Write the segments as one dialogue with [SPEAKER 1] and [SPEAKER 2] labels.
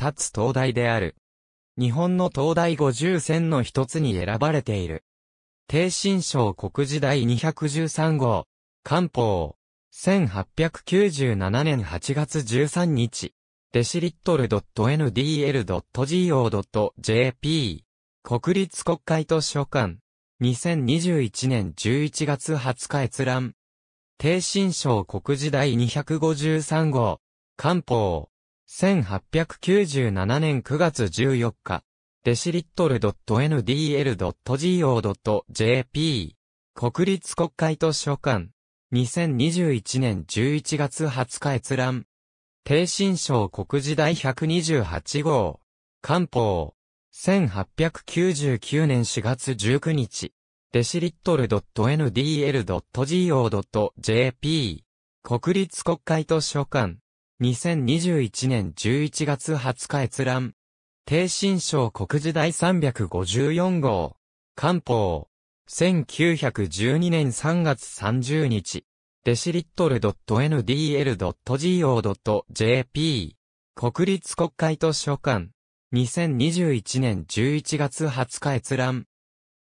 [SPEAKER 1] 立つ灯台である。日本の灯台五十選の一つに選ばれている。帝新章国時代213号、官報、1897年8月13日、デシリットル .ndl.go.jp、国立国会図書館、2021年11月20日閲覧、帝新章国時代253号、官報、1897年9月14日、デシリットル .ndl.go.jp 国立国会図書館2021年11月20日閲覧低新省国時第128号官報1899年4月19日デシリットル .ndl.go.jp 国立国会図書館2021年11月20日閲覧。低新章国時代354号。官報。1912年3月30日。デシリットル .ndl.go.jp。国立国会図書館。2021年11月20日閲覧。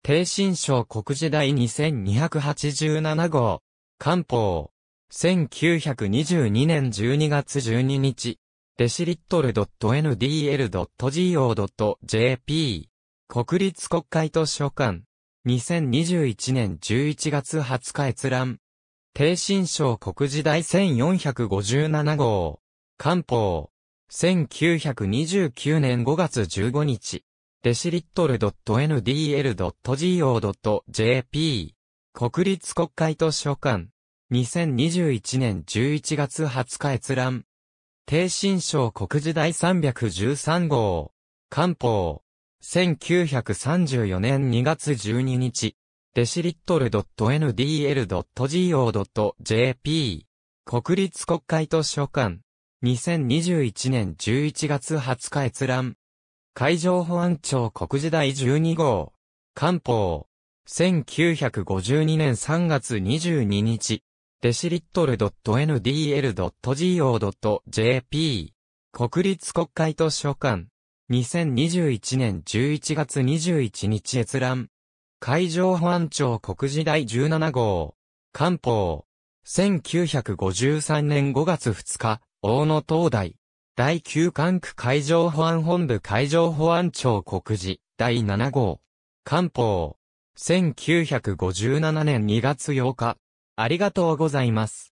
[SPEAKER 1] 低新章国時代2287号。官報。1922年12月12日、デシリットル .ndl.go.jp 国立国会図書館2021年11月20日閲覧低新章国時代1457号官報1929年5月15日デシリットル .ndl.go.jp 国立国会図書館2021年11月20日閲覧。低新章国時代313号。官報。1934年2月12日。デシリットル .ndl.go.jp。国立国会図書館。2021年11月20日閲覧。海上保安庁国時代12号。官報。1952年3月22日。デシリットル n d l g o j p 国立国会図書館2021年11月21日閲覧海上保安庁国事第17号官報1953年5月2日大野東大第9管区海上保安本部海上保安庁告示第7号。官報。1957年2月8日、ありがとうございます。